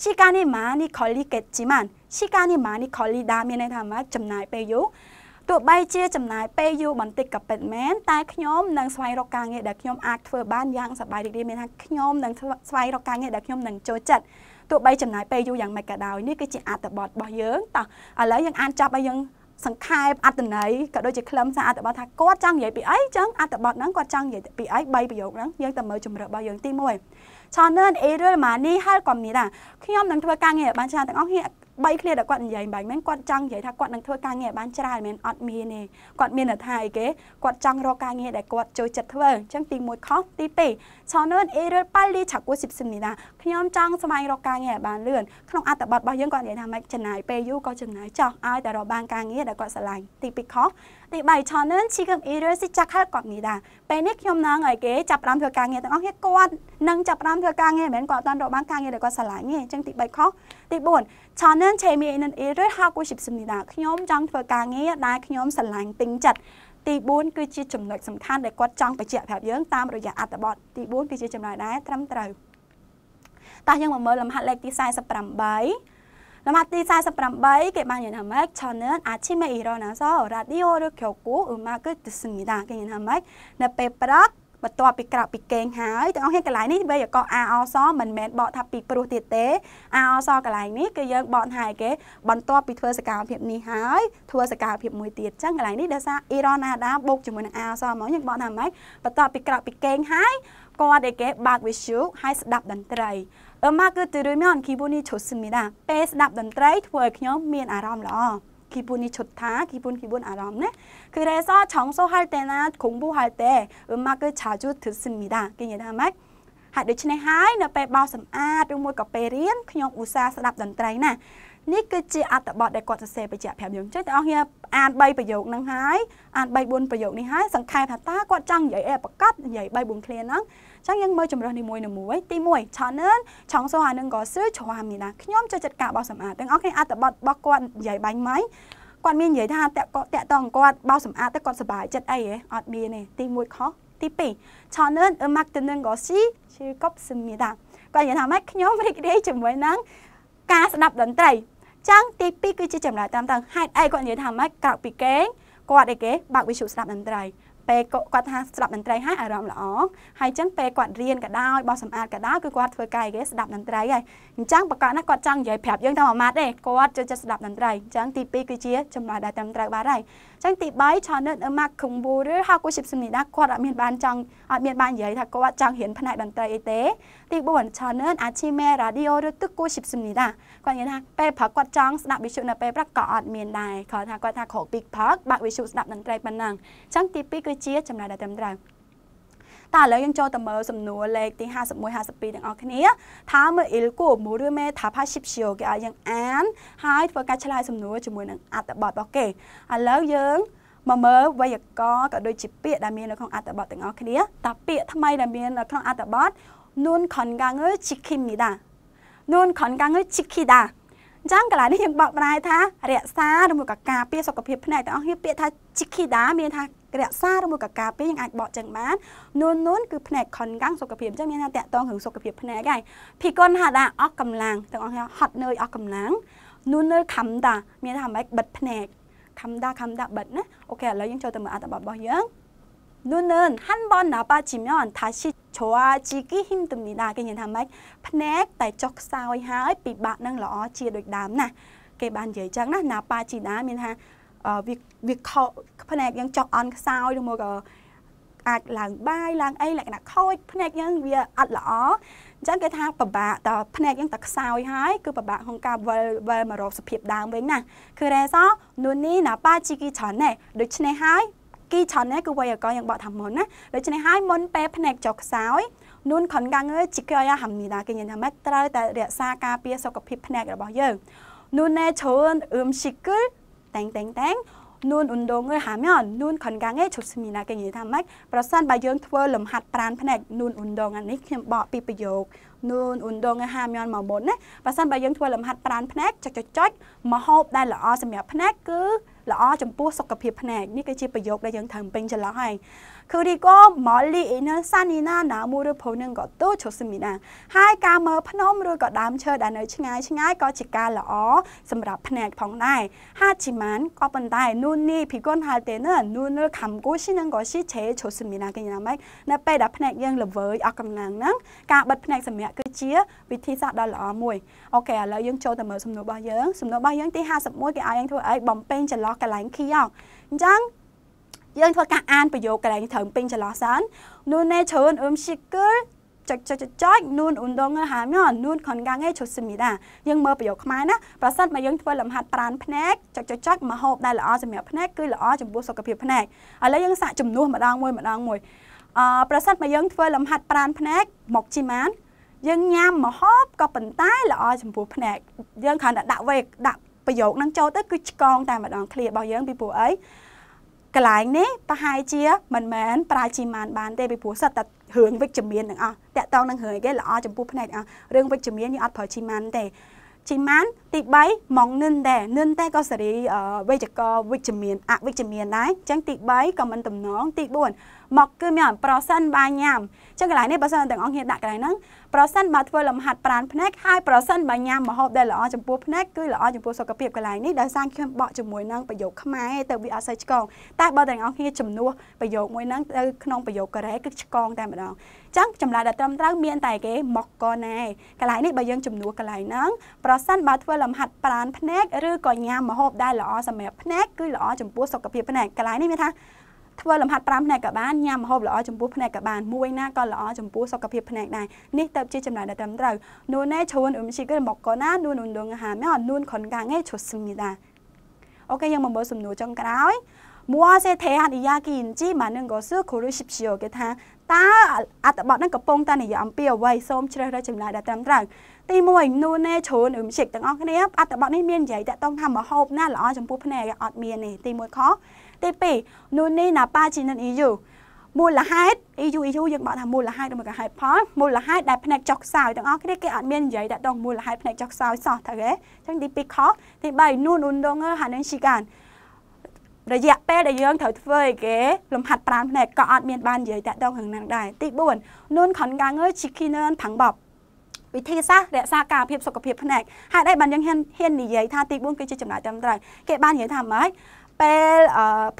시간이많이걸리겠지만시간이많이걸리다មានន័យថាម៉េចចំណាយពេលយូរទោះបីជាចំណាយពេលយូរបន្តិចក៏ពិតមែនតែខ្ញុំនឹងស្វែងរកការងារដែលខ្ញុំអាចធ្វើបានយ៉ាងសប្បាយរីករាយមានថាខ្ញុំនឹងស្វែងរកការងារដែលខ្ញុំនឹងចូលចិត្តទោះបីចំណាយពេលយូរយ៉ាងម៉េចក៏ដោយនេះគឺជាអត្ថបទរបស់យើងតោះឥឡូវយើងអានចប់ហើយយើងសង្ខេបអត្តន័យក៏ដូចជាខ្លឹមសារអត្ថបទថាគាត់ចង់និយាយពីអីចឹងអត្ថបទហ្នឹងគាត់ចង់និយាយពីអី3ប្រយោគហ្នឹងយើងទៅមើលជំរឿរបស់យើងទី1저는 A 를많이할겁니 다. ខ្ញុំនឹងធ្វើការងារបានច្រើនទាំងអស់គ្នា3ឃ្លាដែលគាត់និយាយបាញ់ហ្នឹងគាត់ចង់និយាយថាគាត់នឹងធ្វើការងារបានច្រើនមិនអត់មានទេគាត់មានតែថាអីគេគាត់ចង់រកការងារដែលគាត់ចូលចិត្តធ្វើអញ្ចឹងទី1ខុសទី2ឆននអេរប៉ាលីឆាគូសិបសិននេះណាខ្ញុំចង់ស្វែងរកការងារឲ្យបានលឿនក្នុងអត្ថបទរបស់យើងគាត់និយាយថាមិនចំណាយពេលយូរក៏ចំណាយចោះឲ្យតែរកបានការងារដែលគាត់ស្រឡាញ់ទី2ខុសទី3ឆននឈីកឹមអេរស៊ីចាក់ហើយគាត់និយាយថាពេលនេះខ្ញុំនឹងឲ្យគេចាប់ផ្ដើមធ្វើការងារទាំងអស់គ្នាគាត់នឹងចាប់ផ្ដើមធ្វើការងារមិនមែនគាត់អត់រកបានការងារដែលគាត់ស្រឡាញ់ទេអញ្ចឹងទី3ខុសទី4저는재미있는일을하고싶습니 다. ខ្ញុំចង់ធ្វើការងារដែលខ្ញុំស្រឡាញ់ពេញចិត្តទី4គឺជាចំណុចសំខាន់ដែលគាត់ចង់បញ្ជាក់ប្រាប់យើងតាមរយៈអត្ថបទទី4គឺជាចំណុចដែរត្រឹមត្រូវតោះយើងមកមើលលំហាត់លេខទី48លំហាត់ទី48គេបាននិយាយថាម៉េច channel អាឈីមេអ៊ីរ៉ូណាសរ៉ាឌីអូឬគ្រូគូអ៊ូម៉ាគឺទិសនីដាគេនិយាយថាម៉េចនៅពេលព្រឹកបន្ទាប់ពីក្រោកពីគេងហើយទាំងអស់គ្នាកន្លែងនេះវាយកអាអសមិនមែនបកថាពីព្រោះទៀតទេអាអសកន្លែងនេះគឺយើងបកហាយគេ បន្ទាប់ពីធ្វើសកម្មភាពនេះហើយធ្វើសកម្មភាពមួយទៀតចឹងកន្លែងនេះដោយសារអ៊ីរ៉ង់ណាដាបូកជាមួយនឹងអាអសមកយើងបកថាម៉េចបន្ទាប់ពីក្រោកពីគេងហើយគាត់ឯគេបើកវិទ្យុហើយស្ដាប់តន្ត្រីអឺមកគឺទិរមានគីបូនីជូស្មីដាពេលស្ដាប់តន្ត្រី ធ្វើឲ្យខ្ញុំមានអារម្មណ៍ល្អ기분이좋 다, 기분기분아람 네. 그래서청소할때나공부할때음악을자주듣습니 다. 그게다말ហើយដូច្នេះហើយនៅពេលបោសសម្អាតឬមួយក៏ពេលរៀនខ្ញុំឧស្សាហ៍ស្ដាប់តន្ត្រីណានេះគឺជាអត្ថបទដែលគាត់សរសេរបញ្ជាក់ប្រាប់យើងចឹងបងប្អូនអាន3ប្រយោគហ្នឹងហើយអាន3 4ប្រយោគនេះហើយសង្ខេបថាតើគាត់ចង់និយាយអីប្រកាសនិយាយ3 4ឃ្លាហ្នឹងចឹងយើងមើលចម្រើសនីមួយៗទី1ឆាននឆងសូហានឹងក៏សឺឆ្វាមនេះណាខ្ញុំចូលចិត្តការបោសសម្អាតទាំងអស់គ្នាអត្តបទរបស់គាត់និយាយបាញ់ម៉ៃគាត់មាននិយាយថាតាក់គាត់តាក់តងគាត់បោសសម្អាតទៅគាត់សុបាយចិត្តអីហ៎អត់មានទេទី1ខុសទី2ឆននអឺម៉ាក់ទៅនឹងក៏ស៊ីជាកប់សម្មាតាគាត់និយាយថាម៉េចខ្ញុំរីករាយជាមួយនឹងការស្ដាប់តន្ត្រីចឹងទី2គឺជាចម្លើយតាមតើហេតុអីគាត់និយាយថាម៉េចក្រោកពីគេងគាត់អីគេបើកវិទ្យុស្ដាប់តន្ត្រីពេលគាត់ថាស្ដាប់តន្ត្រីហើយអារម្មណ៍ល្អហើយអញ្ចឹងពេលគាត់រៀនក៏ដោយបោះសម្អាតក៏ដោយគឺគាត់ធ្វើកាយគេស្ដាប់តន្ត្រីហើយអញ្ចឹងប្រកាសណាគាត់ចង់និយាយប្រាប់យើងថាមួយម៉ាត់ទេគាត់ចូលចិត្តស្ដាប់តន្ត្រីអញ្ចឹងទី2គឺជាចំណុចដែលត្រឹមត្រូវបាទហើយអញ្ចឹងទី3 channel mark computer ហើយគាត់ជិបសំនីដាគាត់អត់មានបានចង់អត់មានបាននិយាយថាគាត់ចង់រៀនផ្នែកតន្ត្រីអីទេ ទី4 channel achievement radio ឬទឹកគាត់ជិបសំនីដាគាត់និយាយថាពេលព្រឹកគាត់ចង់ស្ដាប់វិទ្យុនៅពេលព្រឹកក៏អត់មានដែរគាត់ថាគាត់ថាក្រោកពីព្រឹកបើកវិទ្យុស្ដាប់តន្ត្រីប៉ុណ្ណឹងអញ្ចឹងទី2គឺជាចំណាយដែលត្រឹមត្រូវតើឥឡូវយើងចូលទៅមើលសំណួរលេខទី51 52ទាំងអស់គ្នាថាមើលអ៊ីលគូមូឬមេថាផាស៊ីបឈីគេឲ្យយើងអានហើយធ្វើការឆ្លើយសំណួរជាមួយនឹងអត្ថបទរបស់គេឥឡូវយើងមកមើលវេយ្យាករណ៍ក៏ដូចជាពាក្យដែលមាននៅក្នុងអត្ថបទទាំងអស់គ្នាតើពាក្យថ្មីដែលមាននៅក្នុងអត្ថបទនួនខនកាងើជីគីមីដានួនខនកាងើជីគីដាអញ្ចឹងកាលនេះយើងបកប្រែថារក្សាឬមួយក៏ការពារសុខភាពភ្នែកទាំងអស់វាពាក្យថាជីគីដាមាន ថារក្សាឬមួយក៏ការពារយើងអាចបកចឹងបាននួននួនគឺភ្នែកខនកាំងសុខភាពអញ្ចឹងមានថាតកតងរឿងសុខភាពភ្នែកហើយភីគុនហាដាអស់កម្លាំងទាំងអស់ហត់នឿយអស់កម្លាំងនួននឿយខំតាមានថាមិនបិទភ្នែកខំតាខំតាបិទណាអូខេឥឡូវយើងចូលទៅមើលអត្ថបទរបស់យើងនួននឿនហាន់បនណាប៉ាជីមយ៉នថាឈី좋아지기힘듭니다គេនិយាយថាម៉េចភ្នែកតែចុះខ្សោយហើយពិបាកនឹងល្អជាដូចដើមណាគេបាននិយាយចឹងណាណាប៉ាជីណាមានថាវាវាខកភ្នែកយើងចុះអន់ខ្សោយឬមកក៏អាចឡើងបាយឡើងអីលក្ខណៈខូចភ្នែកយើងវាអត់ល្អអញ្ចឹងគេថាពិបាកតភ្នែកយើងតខ្សោយហើយគឺពិបាកក្នុងការវិលវិលមករកសភាពដើមវិញណាគឺរ៉េសោនួននេះណាប៉ាជីគីច្រើនណែដូច្នេះហើយគីច្រើនណាស់គឺវ័យកយ៉ាងបកថាមុនណាដូច្នេះហើយមុនពេលភ្នែកចុះខ្សោយនួនខនកាងើជីកយ៉ាហាំនីដាគេញ៉ាំថាម៉េចត្រូវតែរក្សាការពារសុខភាពភ្នែករបស់យើងនួនណែច្រើនអឹមស៊ីគលតែងតែងតែងនួនឧណ្ដងើហាមយ៉ាងនួនខនកាងឯឈប់ស្មីណាគេនិយាយថាម៉េចប្រសិនបើយើងធ្វើលំហាត់ប្រានភ្នែកនួនឧណ្ដងអានេះខ្ញុំបកពីប្រយោគនូនអ៊ុនដងហាមយន់មកមុនណាបើសិនបើយើងធ្វើលំហាត់ប្រានភ្នែកចុចចុចមហូបដែលល្អសម្រាប់ភ្នែកគឺល្អចំពោះសុខភាពភ្នែកនេះគឺជាប្រយោគដែលយើងត្រូវពេញចន្លោះហើយ그리고멀리있는산이나나무를보는것도좋습니 다. ហើយការមើលភ្នំឬក៏ដើមឈើដែលនៅឆ្ងាយឆ្ងាយក៏ជាការល្អសម្រាប់ភ្នែកផងដែរហាជីម៉ានក៏ប៉ុន្តែនូននេះពីគុនហាល់ទេណានូននៅខំគូស៊ីនឹងក៏ស៊ីឆេ좋습니다គេយ៉ាងម៉េចនៅពេលដែលភ្នែកយើងល្វើយអស់កម្លាំងហ្នឹងការបិទភ្នែកសម្រាប់គឺជាវិធីសាស្ត្រដ៏ល្អមួយអូខេឥឡូវយើងចូលទៅមើលសំណួររបស់យើងសំណួររបស់យើងទី51គេឲ្យយើងធ្វើអីបំពេញចន្លោះកន្លែង key អញ្ចឹងយើងធ្វើការអានប្រយោគកន្លែងត្រឹមពេញចន្លោះសិន Nun ne chön um schicker ចុចចុចចុចនួនអ៊ុនដងហាមនួនខនកាងឯឈុស្មីដាយើងមើលប្រយោគខ្មែរណាប្រសិនបើយើងធ្វើលំហាត់ប្រានភ្នែកចុចចុចចុចមហូបដែលល្អសម្រាប់ភ្នែកគឺល្អចំពោះសុខភាពភ្នែកឥឡូវយើងសាកចំនួនម្ដងមួយម្ដងមួយអឺប្រសិនបើយើងធ្វើលំហាត់ប្រានភ្នែកមកជីម៉ានយើងញ៉ាំមហូបក៏ប៉ុន្តែល្អចំពោះភ្នែកយើងគ្រាន់តែដាក់វេ ដាក់ប្រយោគហ្នឹងចូលទៅគឺឆ្កងតែម្ដងឃ្លារបស់យើងពីព្រោះអីកន្លែងនេះប្រហែលជាមិនមែនប្រើជីម៉ានបានទេពីព្រោះសិតតែរឿងវិជ្ជមានទាំងអស់តកតងនឹងរឿងអីគេល្អចំពោះភ្នែកអស់រឿងវិជ្ជមានយើងអត់ប្រើជីម៉ានទេជីម៉ានទី3ម៉ងនិនដែរនិនតែក៏សេរីវេយ្យាករវិជ្ជមានអវិជ្ជមានដែរអញ្ចឹងទី3ក៏មិនតំណងទី4មក គឺមានប្រសិនបាញ៉ាំចឹងកន្លែងនេះបើសិនទាំងអស់គ្នាដាក់កន្លែងហ្នឹងប្រសិនបើធ្វើលំហាត់ប្រានភ្នែកហើយប្រសិនបើញ៉ាំម្ហូបដែលល្អចំពោះភ្នែកគឺល្អចំពោះសុខភាពកន្លែងនេះដោយសារខ្ញុំបកជាមួយនឹងប្រយោគខ្មែរទៅវាអត់សូវឆ្កងតែបើទាំងអស់គ្នាជំនួសប្រយោគមួយហ្នឹងទៅក្នុងប្រយោគកូរ៉េគឺឆ្កង តែម្ដងចឹងចម្លើយដែលត្រឹមត្រូវមាន តែគេមកកណែកន្លែងនេះបើយើងជំនួសកន្លែងហ្នឹងប្រសិនបើធ្វើលំហាត់ប្រានភ្នែកឬក៏ញ៉ាំម្ហូបដែលល្អសម្រាប់ភ្នែកគឺល្អចំពោះសុខភាពភ្នែកកន្លែងនេះមានថាធ្វើលំហាត់5ផ្នែកក៏បានញ៉ាំម្ហូបល្អចំពោះផ្នែកក៏បានមួយណាក៏ល្អចំពោះសុខភាពផ្នែកដែរនេះទៅជាចំណែកដែលត្រឹមត្រូវនួនណែជូនអ៊ឹមឈីគឺមកកណានួនឧនដងហាមែអនួនខនកាងឯឈុស្មីដាអូខេយើងមកមើលសំណួរចុងក្រោយមួសេថេហានអ៊ីយ៉ាគីនជីម៉ានឹងក៏សឺគូរីស៊ីបឈីអូគេថាតើអត្តបទនឹងកំពុងតែនិយាយអំពីអ្វីសូមជ្រើសរើសចម្លើយដែលត្រឹមត្រូវទី1នូណេជ្រូនអ៊ឹមឈិកទាំងអស់គ្នាអត្តបទនេះមាននិយាយតាក់ទងថាមហូបណាល្អចំពោះភ្នែកអត់មានទេទី1ខទី2នោះនេះណាប៉ាជីនិន EU មូលហេតុ EU EU យើងបើកថាមូលហេតុឬមកហេតុផលមូលហេតុដែលផ្នែកចុះខ្សោយទាំងអស់គ្នាគេអត់មាននិយាយដាក់ដងមូលហេតុផ្នែកចុះខ្សោយសោះទៅទេអញ្ចឹងទី2ខុសទី3នួននួនដងហានឹងឈីកានរយៈពេលដែលយើងត្រូវធ្វើអីគេលំហាត់ប្រានផ្នែកក៏អត់មានបាននិយាយតាក់ទងនឹងនឹងដែរទី4នួនខនកាងើជីគីនឿនផាំងបបវិធីសាស្ត្ររក្សាការភាពសុខភាពផ្នែកហេតុអីបានយើងហ៊ានហ៊ាននិយាយថាទី4គឺជាចំណាយត្រឹមត្រូវគេបាននិយាយថាម៉េចពេល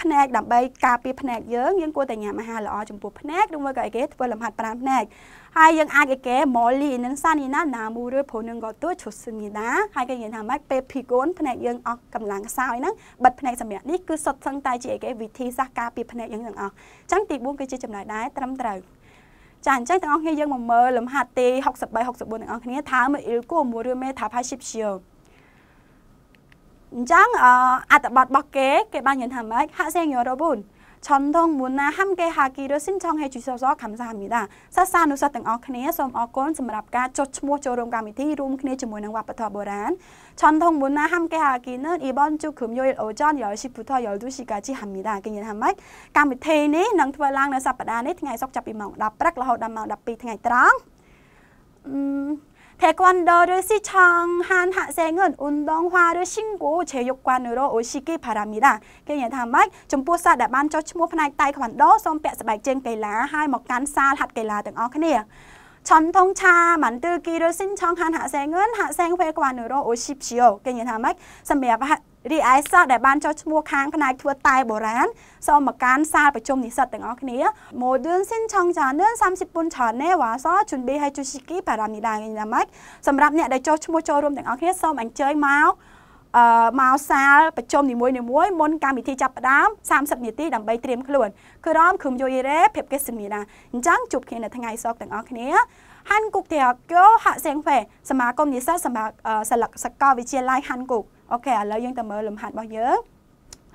ភ្នែកដើម្បីការពារភ្នែកយើងយើងគួរតែញ៉ាំអាហារល្អចំពោះភ្នែកឬមួយក៏អីគេធ្វើលំហាត់ប្រាណភ្នែកហើយយើងអាចអីគេម៉ូលីនឹងសានីណាណាមូឬព្រោះនឹងក៏ទួឈុសនីណាហើយគេនិយាយថាម៉េចពេលភីកូនភ្នែកយើងអស់កម្លាំងខ្សោយហ្នឹងបិទភ្នែកសម្រាប់នេះគឺសុទ្ធសឹងតែជាអីគេវិធីសាស្ត្រការពារភ្នែកយើងទាំងអស់អញ្ចឹងទី4គឺជាចំណុចដែរត្រឹមត្រូវចាអញ្ចឹងទាំងអស់គ្នាយើងមកមើលលំហាត់ទី63 64ទាំងអស់គ្នាថាមើលអ៊ីលគូមួយឬមេថាផាឈីបឈៀវអញ្ចឹងអត្តបទរបស់គេគេបាននិយាយថាម៉េចហាក់សេងយោរប៊ុនឆនទងមុនណាហាំគេហាគីរសិនឆងហេជិសសខំសាមីដាសាសានុសិស្សទាំងអស់គ្នាសូមអរគុណសម្រាប់ការចុចឈ្មោះចូលរួមកម្មវិធីរួមគ្នាជាមួយនឹងវប្បធម៌បុរាណឆនទងមុនណាហាំគេហាគីនឺអ៊ីបនជុខឹមយលអូចានយលស៊ីពុថយលឌូស៊ីកាជីហាមីដាគេនិយាយថាម៉េចកម្មវិធីនេះនឹងធ្វើឡើងនៅសប្តាហ៍នេះថ្ងៃសុក្រចាប់ពីម៉ោង10ព្រឹករហូតដល់ម៉ោង12ថ្ងៃត្រង់태권도를시청한학생은운동화를신고체육관으로오시기바랍니 다. គេនិយាយថាម៉េចចំពោះសិស្សដែលបានចុះឈ្មោះផ្នែកតៃក្វាន់ដូសូមពាក់ស្បែកជើងកីឡាហើយមកកាន់សាលហាត់កីឡាទាំងអស់គ្នាឆនថងឆាមន្ទឺគីរសិនឆងហានហាក់សែងឿនហាក់សែងវេក្វានឺរ៉ូអូស៊ីបឈីអូគេនិយាយថាម៉េចសម្រាប់រីឯសិស្សដែលបានចុះឈ្មោះខាងផ្នែកធ្វើតែបុរាណសូមមកកានសាលប្រជុំនិស្សិតទាំងអស់គ្នា Modern Sin Chong Channel 34 Channel វ៉ាសជុនប៊ីហើយជូស៊ីគីប៉ារ៉ាមីដាងីណាម៉ាច់សម្រាប់អ្នកដែលចុះឈ្មោះចូលរួមទាំងអស់គ្នាសូមអញ្ជើញមកអឺមកសាលប្រជុំនីមួយនីមួយមុនកម្មវិធីចាប់ផ្ដើម30នាទីដើម្បីត្រៀមខ្លួនគឺរំខឹមយូយេរ៉េភាពកេសមីណាអញ្ចឹងជួបគ្នានៅថ្ងៃសុក្រទាំងអស់គ្នាហាន់គុកទេអកោហាក់សេងហ្វេសមាគមនិស្សិតសម្រាប់សាលកសកលវិទ្យាល័យហាន់គុកអូខេឥឡូវយើងទៅមើលលំហាត់របស់យើង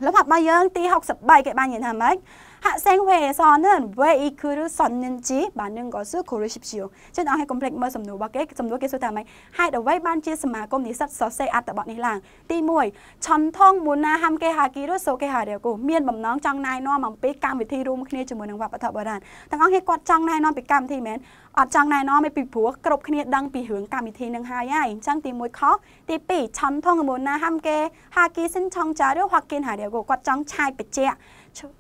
លំហាត់របស់យើងទី63គេបាននិយាយថាម៉េច학생회에서는왜이글을썼는지많은것을고르십시 오. 지금어해컴플렉뭐សំណួររបស់គេសំណួរគេសួរថាម៉េចហេតុអ្វីបានជាសមាគមនិស្សិតសរសេរអត្ថបទនេះឡើងទី1ឆន្ទងមុនណាហាំគេហាគីឬសូគេហារាគូមានបំណងចង់ណែនាំអំពីកម្មវិធីរួមគ្នាជាមួយនឹងវប្បធម៌បុរាណទាំងអស់គ្នាគាត់ចង់ណែនាំពីកម្មវិធីមែនអត់ចង់ណែនាំពីព្រោះគ្រប់គ្នាដឹងពីរឿងកម្មវិធីនឹងហើយហើយអញ្ចឹងទី1ខុសទី2ឆន្ទងមុនណាហាំគេហាគីសិនឆងចាឬហាគីហារាគូគាត់ចង់ឆាយបច្ចៈ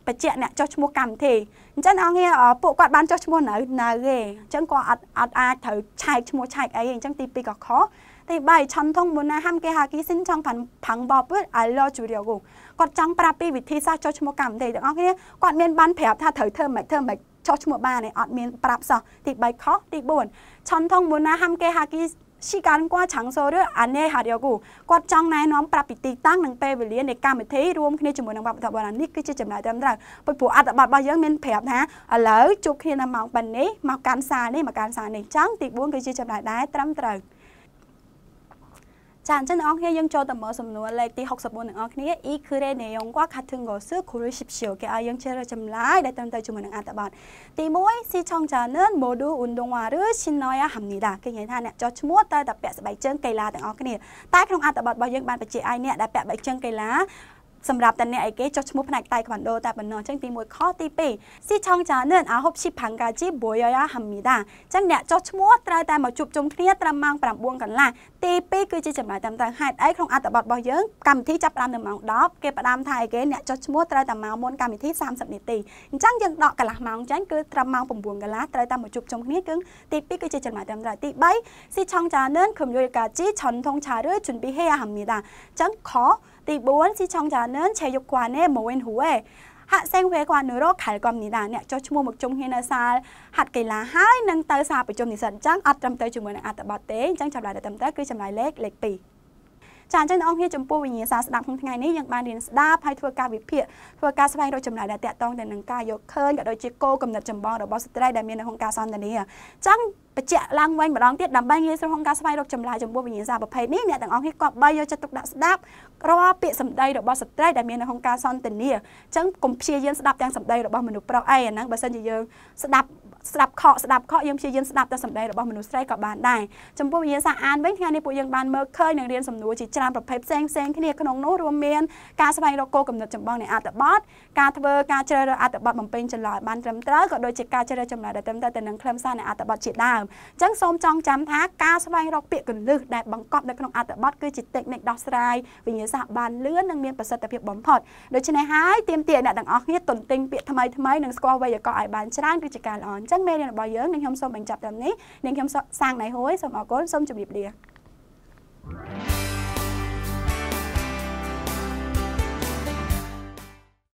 បញ្ជាក់អ្នកចុះឈ្មោះកម្មវិធីអញ្ចឹងអង្គាពួកគាត់បានចុះឈ្មោះនៅនៅទេអញ្ចឹងគាត់អត់អត់អាចត្រូវឆែកឈ្មោះឆែកអីអញ្ចឹងទី2ក៏ខុសទី3ឆន់ថងមុនណាហាំគេហាគីសិនចង់ផាន់ផាំងបបអាឡូជូរីគូគាត់ចង់ប្រាប់ពីវិធីសាស្ត្រចុះឈ្មោះកម្មវិធីទាំងអស់គ្នាគាត់មានបានប្រាប់ថាត្រូវធ្វើម៉េចធ្វើម៉េចចុះឈ្មោះបានឯអត់មានប្រាប់សោះទី3ខុសទី4ឆន់ថងមុនណាហាំគេហាគី시간과장소를안내하려고គាត់ចង់ណែនាំប្រាប់ពីទីតាំងនិងពេលវេលានៃកម្មវិធីរួមគ្នាជាមួយនឹងវប្បធម៌បុរាណនេះគឺជាចំណាយត្រឹមត្រូវពីព្រោះអត្ថបទរបស់យើងមានប្រាប់ថាឥឡូវជួបគ្នានៅម៉ោងប៉ុណ្ណេះមកកាន់សារនេះមកកាន់សារនេះចឹងទី4គឺជាចំណាយដែរត្រឹមត្រូវចាអញ្ចឹងអ្នកនរគ្នាយើងចូលទៅមើលសំណួរលេខទី64អ្នកនរគ្នា E គឺរេនេយងកខាត់ទឹងកស៊ូគូរីស៊ីបឈៀវគេឲ្យយើងជ្រើសរើសចម្លើយដែលត្រឹមត្រូវជាមួយនឹងអត្ថបទទី1ស៊ីឆុងចានឿនម៉ូឌូអ៊ុនដងវ៉ាឬឈិនណយ៉ាហាំនីដាគេនិយាយថាអ្នកចោះឈ្មោះត្រូវតែពាក់ស្បែកជើងកីឡាទាំងអស់គ្នាតែក្នុងអត្ថបទរបស់យើងបានបញ្ជាក់ឲ្យអ្នកដែលពាក់ស្បែកជើងកីឡាសម្រាប់តែអ្នកឯគេចុះឈ្មោះផ្នែកតៃក្វាន់ដូតែប៉ុណ្ណោះអញ្ចឹងទី1ខទី2ស៊ីឆុងចានឿនអាហុបឈីផាំងកាជីបុយយ៉ាហាំមីដាអញ្ចឹងអ្នកចុះឈ្មោះត្រូវតែមកជួបជុំគ្នាត្រឹមម៉ោង9កន្លះទី2គឺជាចំណាយតាមតាំងហេតុអីក្នុងអត្ថបទរបស់យើងកម្មវិធីចាប់ផ្ដើមនៅម៉ោង10គេផ្ដើមថាឯគេអ្នកចុះឈ្មោះត្រូវតែមកមុនកម្មវិធី30នាទីអញ្ចឹងយើងដកកន្លះម៉ោងចាញ់គឺត្រឹមម៉ោង9កន្លះត្រូវតែមកជួបជុំគ្នាគឺទី2គឺជាចំណាយតាមតាំងទី3ស៊ីឆុងចានឿនខំយូកាជីឆុនថងឆារឿជុនពីហេហាំមីដាអញ្ចឹងខទី4ស៊ីឆុងចានឿនឆេយុគួនណេម៉ូវិនហ៊ូឯហាក់សេងវេគួននឺរ៉ូខែលកំនេះដែរអ្នកចុះឈ្មោះមកជុំហ៊ាននៅសាលហាត់កីឡាហើយនឹងទៅសារប្រជុំនិស្សិតអញ្ចឹងអត់ត្រឹមទៅជាមួយនឹងអត្តបទទេអញ្ចឹងចម្លើយតែត្រឹមត្រូវគឺចម្លើយលេខលេខ2ចាអញ្ចឹងអ្នកនរគ្នាចំពោះវិញ្ញាសាស្ដាប់ក្នុងថ្ងៃនេះយើងបានរៀនស្ដាប់ហើយធ្វើការវិភាគធ្វើការស្វែងរកចំណាយដែលតាក់ទងទៅនឹងការយកឃើញក៏ដូចជាគោលគំនិតចម្បងរបស់ស្ត្រីដែលមាននៅក្នុងការសន្ទនាអញ្ចឹងបញ្ជាក់ឡើងវិញម្ដងទៀតដើម្បីងាយស្រួលក្នុងការស្វែងរកចម្លើយចំពោះវិញ្ញាសាប្រភេទនេះអ្នកទាំងអស់គ្នាគប្បីយកចិត្តទុកដាក់ស្ដាប់រាល់ពាក្យសម្ដីរបស់ស្ត្រីដែលមាននៅក្នុងការសន្ទនាអញ្ចឹងកុំព្យាយាមស្ដាប់ទាំងសម្ដីរបស់មនុស្សប្រុសអីអាហ្នឹងបើសិនជាយើងស្ដាប់ស្ដាប់ខកស្ដាប់ខកយើងព្យាយាមស្ដាប់តែសម្ដែងរបស់មនុស្សស្រីក៏បានដែរចំពោះវិទ្យាសាស្ត្រអានវិញថ្ងៃនេះពួកយើងបានមើលឃើញនឹងរៀនសំណួរជាច្រើនប្រភេទផ្សេងផ្សេងគ្នាក្នុងនោះរួមមានការស្វែងរកគោលគំនិតចម្បងនៃអត្ថបទការធ្វើការជ្រើសរើសអត្ថបទបំពេញចន្លោះឲ្យបានត្រឹមត្រូវក៏ដូចជាការជ្រើសរើសចម្លើយដែលត្រឹមត្រូវទៅនឹងខ្លឹមសារនៃអត្ថបទជាដើមអញ្ចឹងសូមចងចាំថាការស្វែងរកពាក្យកលឹះដែលបង្កប់នៅក្នុងអត្ថបទគឺជាតិចនិចដោះស្រាយវិញ្ញាសាបានលឿននិងមានប្រសិទ្ធភាពបំផុតដូច្នេះហើយទាមទារអ្នកទាំងអស់គ្នាទន្ទិញពាក្យថ្មីថ្មីនិងស្គាល់វេយ្យាករណ៍ឲ្យបានច្រើនគឺជាការល្អអញ្ចឹងចឹងមេរៀនរបស់យើងនឹងខ្ញុំសូមបញ្ចប់ត្រឹមនេះនឹងខ្ញុំសាងណៃហួយសូមអរគុណសូមជម្រាបលា Thank you.